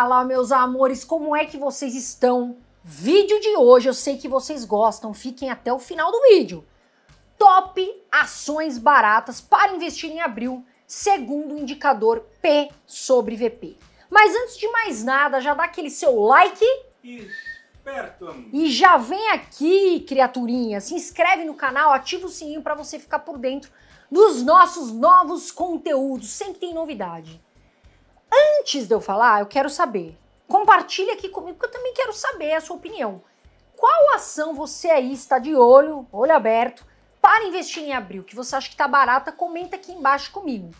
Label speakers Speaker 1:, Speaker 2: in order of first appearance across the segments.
Speaker 1: Fala, meus amores, como é que vocês estão? Vídeo de hoje, eu sei que vocês gostam, fiquem até o final do vídeo. Top ações baratas para investir em abril, segundo o indicador P sobre VP. Mas antes de mais nada, já dá aquele seu like. Esperto, E já vem aqui, criaturinha, se inscreve no canal, ativa o sininho para você ficar por dentro dos nossos novos conteúdos, sempre tem novidade antes de eu falar, eu quero saber. Compartilha aqui comigo, porque eu também quero saber a sua opinião. Qual ação você aí está de olho, olho aberto, para investir em abril? Que você acha que está barata? Comenta aqui embaixo comigo.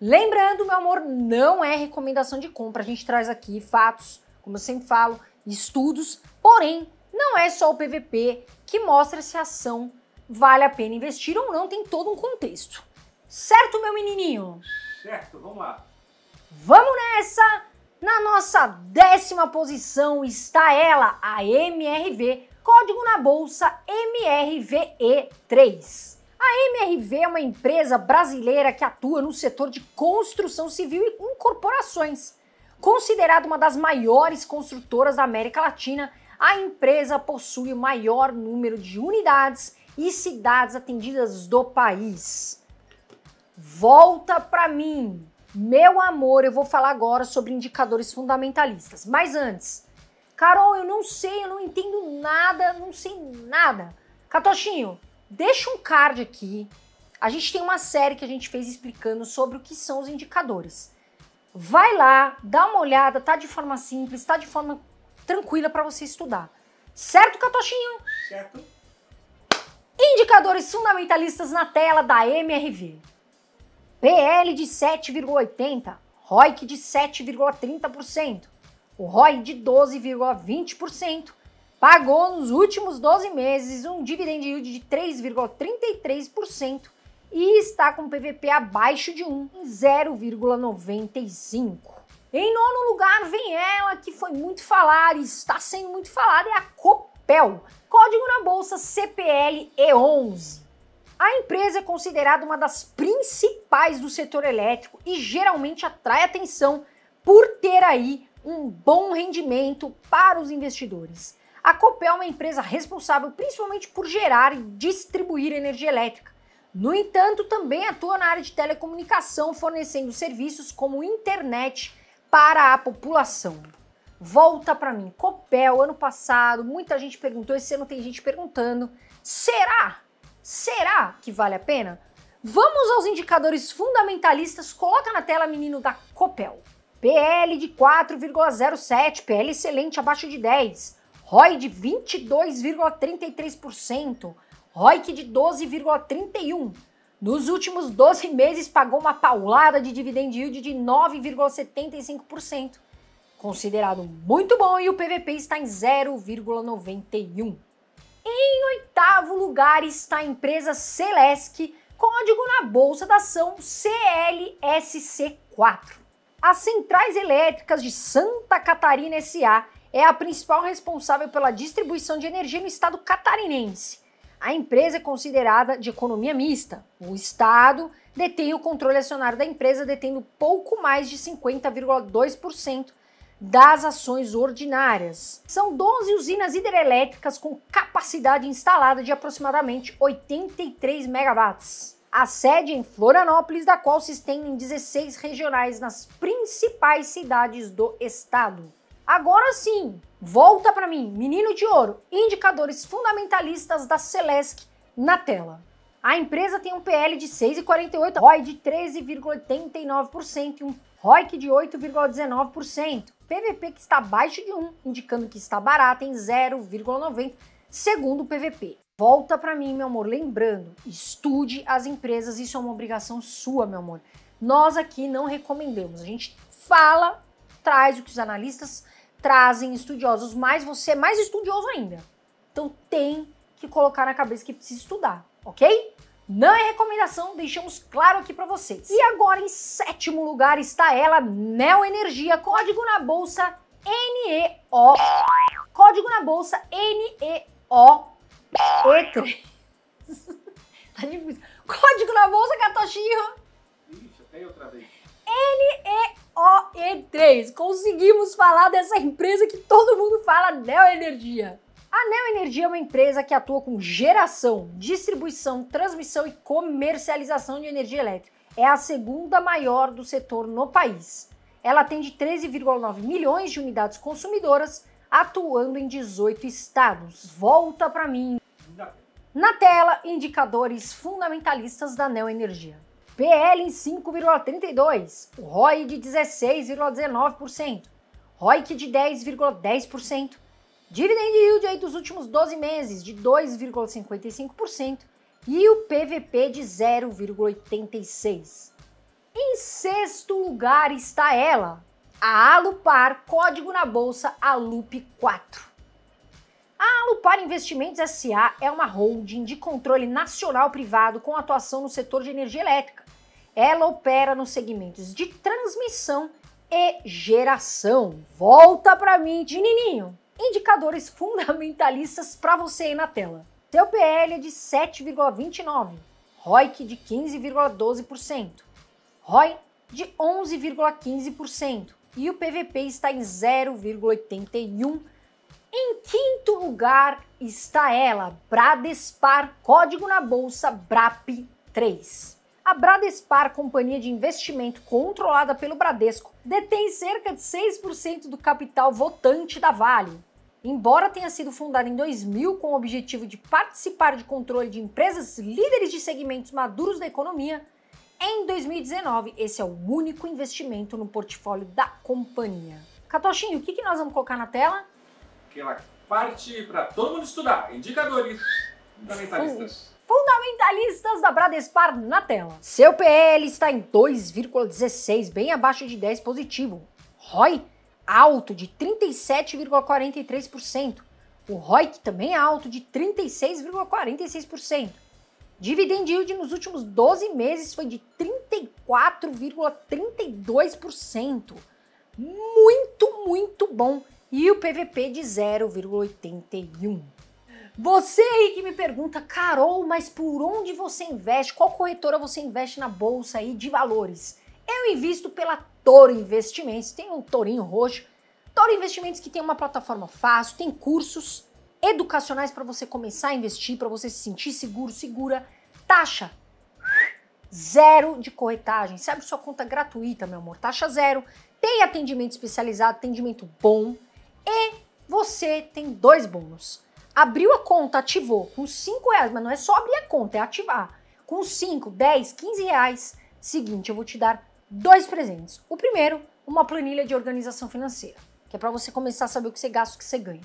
Speaker 1: Lembrando, meu amor, não é recomendação de compra. A gente traz aqui fatos, como eu sempre falo, estudos. Porém, não é só o PVP que mostra se a ação vale a pena investir ou não, tem todo um contexto. Certo, meu menininho? Certo, vamos lá. Vamos nessa! Na nossa décima posição está ela, a MRV, código na bolsa MRVE3. A MRV é uma empresa brasileira que atua no setor de construção civil e incorporações. Considerada uma das maiores construtoras da América Latina, a empresa possui o maior número de unidades e cidades atendidas do país. Volta para mim. Meu amor, eu vou falar agora sobre indicadores fundamentalistas. Mas antes, Carol, eu não sei, eu não entendo nada, não sei nada. Catochinho, deixa um card aqui. A gente tem uma série que a gente fez explicando sobre o que são os indicadores. Vai lá, dá uma olhada, tá de forma simples, tá de forma tranquila para você estudar. Certo, Catochinho? Certo. Indicadores fundamentalistas na tela da MRV. PL de 7,80%, ROIC de 7,30%, o ROI de 12,20%, pagou nos últimos 12 meses um dividend yield de 3,33% e está com PVP abaixo de 1 em 0,95. Em nono lugar vem ela que foi muito falada e está sendo muito falada, é a Copel, código na bolsa CPL E11. A empresa é considerada uma das principais do setor elétrico e geralmente atrai atenção por ter aí um bom rendimento para os investidores. A Copel é uma empresa responsável principalmente por gerar e distribuir energia elétrica. No entanto, também atua na área de telecomunicação, fornecendo serviços como internet para a população. Volta para mim, Copel, ano passado, muita gente perguntou, esse ano tem gente perguntando, será Será que vale a pena? Vamos aos indicadores fundamentalistas. Coloca na tela, menino da Copel. PL de 4,07, PL excelente abaixo de 10, ROI de 22,33%, ROIC de 12,31. Nos últimos 12 meses pagou uma paulada de dividend yield de 9,75%, considerado muito bom e o PVP está em 0,91. Em oitavo lugar está a empresa Celesc, código na bolsa da ação CLSC4. As Centrais Elétricas de Santa Catarina SA é a principal responsável pela distribuição de energia no estado catarinense. A empresa é considerada de economia mista. O Estado detém o controle acionário da empresa, detendo pouco mais de 50,2% das ações ordinárias. São 12 usinas hidrelétricas com capacidade instalada de aproximadamente 83 megawatts. A sede é em Florianópolis, da qual se estendem 16 regionais nas principais cidades do estado. Agora sim, volta para mim, menino de ouro, indicadores fundamentalistas da Celesc na tela. A empresa tem um PL de 6,48, ROI de 13,89% e um ROIC de 8,19%. PVP que está abaixo de 1, indicando que está barata em 0,90 segundo o PVP. Volta para mim, meu amor, lembrando, estude as empresas, isso é uma obrigação sua, meu amor. Nós aqui não recomendamos, a gente fala, traz o que os analistas trazem, estudiosos, mas você é mais estudioso ainda. Então tem que colocar na cabeça que precisa estudar ok? Não é recomendação, deixamos claro aqui para vocês. E agora em sétimo lugar está ela, Neo Energia, código na bolsa NEO. Código na bolsa NEO E3. tá difícil. Código na bolsa Catochinho. Ixi, até outra vez. NEOE3. Conseguimos falar dessa empresa que todo mundo fala Neo Energia. A Neo Energia é uma empresa que atua com geração, distribuição, transmissão e comercialização de energia elétrica. É a segunda maior do setor no país. Ela atende 13,9 milhões de unidades consumidoras, atuando em 18 estados. Volta para mim. Na tela, indicadores fundamentalistas da Neo Energia. PL em 5,32, ROI de 16,19%, ROIC de 10,10%, Dividend yield aí dos últimos 12 meses de 2,55% e o PVP de 0,86. Em sexto lugar está ela, a Alupar, código na bolsa ALUP4. A Alupar Investimentos SA é uma holding de controle nacional privado com atuação no setor de energia elétrica. Ela opera nos segmentos de transmissão e geração. Volta para mim, Dinininho! indicadores fundamentalistas para você aí na tela. Seu PL é de 7,29, ROIC de 15,12%, ROI de 11,15% e o PVP está em 0,81%. Em quinto lugar está ela, Bradespar, código na bolsa BRAP3. A Bradespar, companhia de investimento controlada pelo Bradesco, detém cerca de 6% do capital votante da Vale. Embora tenha sido fundada em 2000 com o objetivo de participar de controle de empresas líderes de segmentos maduros da economia, em 2019 esse é o único investimento no portfólio da companhia. Catochinho, o que, que nós vamos colocar na tela? Aquela parte para todo mundo estudar, indicadores fundamentalistas. Fundamentalistas da Bradespar na tela. Seu PL está em 2,16, bem abaixo de 10 positivo. ROI alto de 37,43%. O ROIC também é alto de 36,46%. Dividend yield nos últimos 12 meses foi de 34,32%. Muito, muito bom. E o PVP de 0,81. Você aí que me pergunta, Carol, mas por onde você investe? Qual corretora você investe na bolsa aí de valores? Eu invisto pela Toro Investimentos, tem um tourinho roxo. Toro Investimentos que tem uma plataforma fácil, tem cursos educacionais para você começar a investir, para você se sentir seguro, segura. Taxa zero de corretagem. Sabe sua conta gratuita, meu amor. Taxa zero. Tem atendimento especializado, atendimento bom. E você tem dois bônus. Abriu a conta, ativou com 5 reais, mas não é só abrir a conta, é ativar. Com 5, 10, 15 reais, seguinte, eu vou te dar dois presentes. O primeiro, uma planilha de organização financeira, que é para você começar a saber o que você gasta, o que você ganha.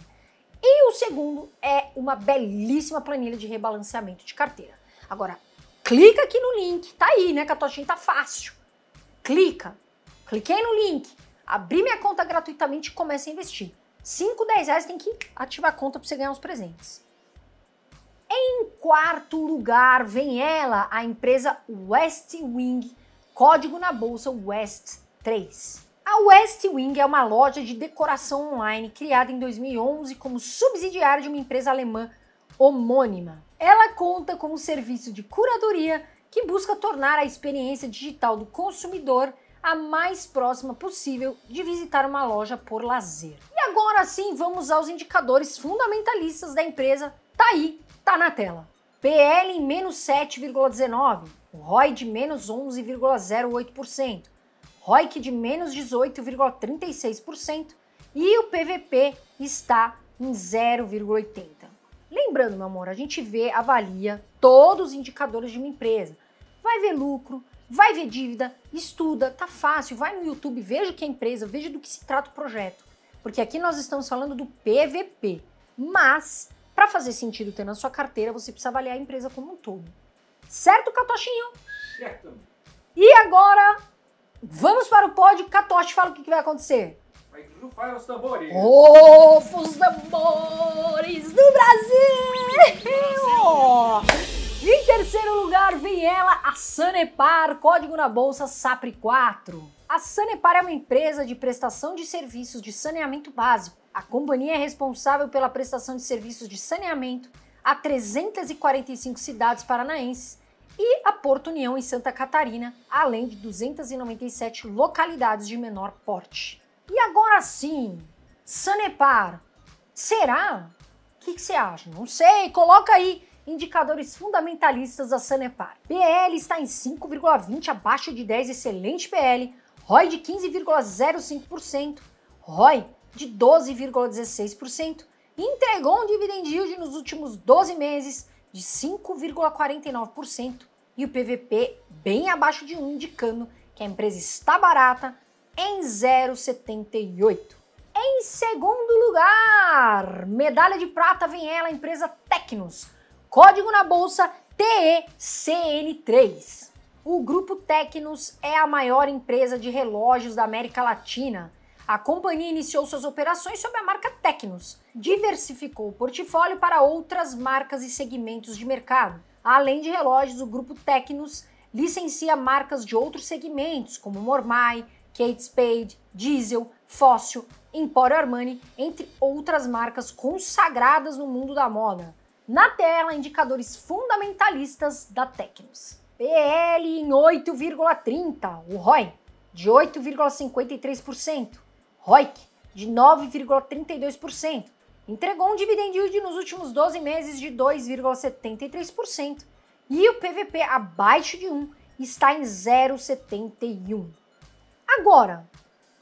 Speaker 1: E o segundo é uma belíssima planilha de rebalanceamento de carteira. Agora, clica aqui no link, tá aí, né, Catochinha? Tá fácil. Clica, cliquei no link, abri minha conta gratuitamente e comece a investir. 5, 10 reais tem que ativar a conta para você ganhar os presentes. Em quarto lugar, vem ela, a empresa West Wing Código na bolsa West 3. A West Wing é uma loja de decoração online criada em 2011 como subsidiária de uma empresa alemã homônima. Ela conta com um serviço de curadoria que busca tornar a experiência digital do consumidor a mais próxima possível de visitar uma loja por lazer. E agora sim, vamos aos indicadores fundamentalistas da empresa. Tá aí, tá na tela. PL em menos 7,19%, ROI de menos 11,08%, ROIC de menos 18,36% e o PVP está em 0,80%. Lembrando, meu amor, a gente vê, avalia todos os indicadores de uma empresa. Vai ver lucro, vai ver dívida, estuda, tá fácil, vai no YouTube, veja o que é empresa, veja do que se trata o projeto. Porque aqui nós estamos falando do PVP, mas para fazer sentido ter na sua carteira, você precisa avaliar a empresa como um todo. Certo, Catochinho? Certo. E agora, vamos para o pódio. Catoche, fala o que, que vai acontecer. Vai rufar os tambores. Oh, os tambores do Brasil! Em terceiro lugar vem ela, a Sanepar, código na bolsa SAPRE 4. A Sanepar é uma empresa de prestação de serviços de saneamento básico a companhia é responsável pela prestação de serviços de saneamento a 345 cidades paranaenses e a Porto União em Santa Catarina, além de 297 localidades de menor porte. E agora sim, Sanepar, será? O que você acha? Não sei, coloca aí indicadores fundamentalistas da Sanepar. PL está em 5,20 abaixo de 10, excelente PL, ROI de 15,05%, ROI de 12,16% e entregou um dividend yield nos últimos 12 meses de 5,49% e o PVP bem abaixo de 1, indicando que a empresa está barata em 0,78. Em segundo lugar, medalha de prata vem ela, a empresa Tecnos. Código na bolsa TECN3. O grupo Tecnos é a maior empresa de relógios da América Latina a companhia iniciou suas operações sob a marca Tecnos, diversificou o portfólio para outras marcas e segmentos de mercado. Além de relógios, o grupo Tecnos licencia marcas de outros segmentos, como Mormai, Kate Spade, Diesel, Fóssil, Emporio Armani, entre outras marcas consagradas no mundo da moda. Na tela, indicadores fundamentalistas da Tecnos. PL em 8,30, o ROI de 8,53%, ROIC de 9,32%. Entregou um dividend yield nos últimos 12 meses de 2,73%. E o PVP abaixo de 1 está em 0,71. Agora,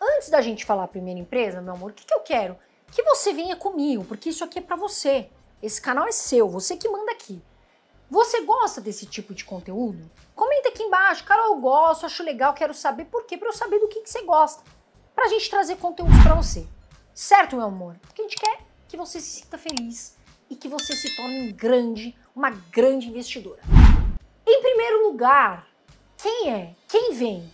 Speaker 1: antes da gente falar a primeira empresa, meu amor, o que, que eu quero? Que você venha comigo, porque isso aqui é para você. Esse canal é seu, você que manda aqui. Você gosta desse tipo de conteúdo? Comenta aqui embaixo. Carol, eu gosto, acho legal, quero saber por quê, para eu saber do que, que você gosta para a gente trazer conteúdos para você. Certo, meu amor? Porque a gente quer é que você se sinta feliz e que você se torne um grande, uma grande investidora. Em primeiro lugar, quem é? Quem vem?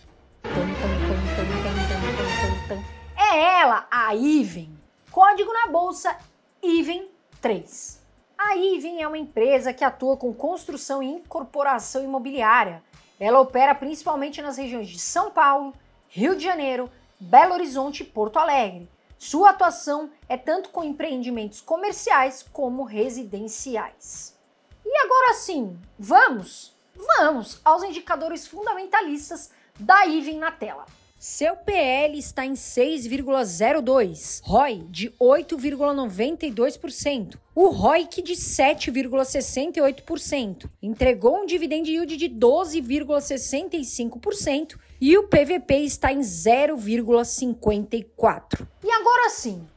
Speaker 1: É ela, a IVEN. Código na bolsa IVEN 3. A IVEN é uma empresa que atua com construção e incorporação imobiliária. Ela opera principalmente nas regiões de São Paulo, Rio de Janeiro, Belo Horizonte e Porto Alegre. Sua atuação é tanto com empreendimentos comerciais como residenciais. E agora sim, vamos? Vamos aos indicadores fundamentalistas da IVEN na tela. Seu PL está em 6,02, ROI de 8,92%, o ROIC de 7,68%, entregou um dividend yield de 12,65% e o PVP está em 0,54. E agora sim,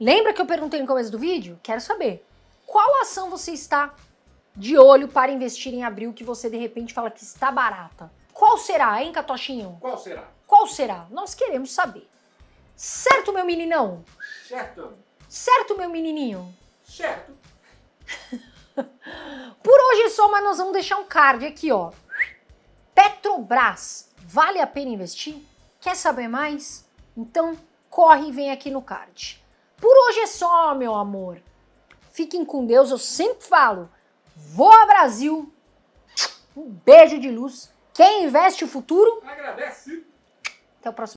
Speaker 1: lembra que eu perguntei no começo do vídeo? Quero saber qual ação você está de olho para investir em abril que você de repente fala que está barata. Qual será, hein, Catochinho? Qual será? Qual será? Nós queremos saber. Certo, meu meninão? Certo. Certo, meu menininho? Certo. Por hoje é só, mas nós vamos deixar um card aqui, ó. Petrobras, vale a pena investir? Quer saber mais? Então corre e vem aqui no card. Por hoje é só, meu amor. Fiquem com Deus, eu sempre falo. Voa Brasil! Um beijo de luz. Quem investe o futuro? Agradece! Até o próximo.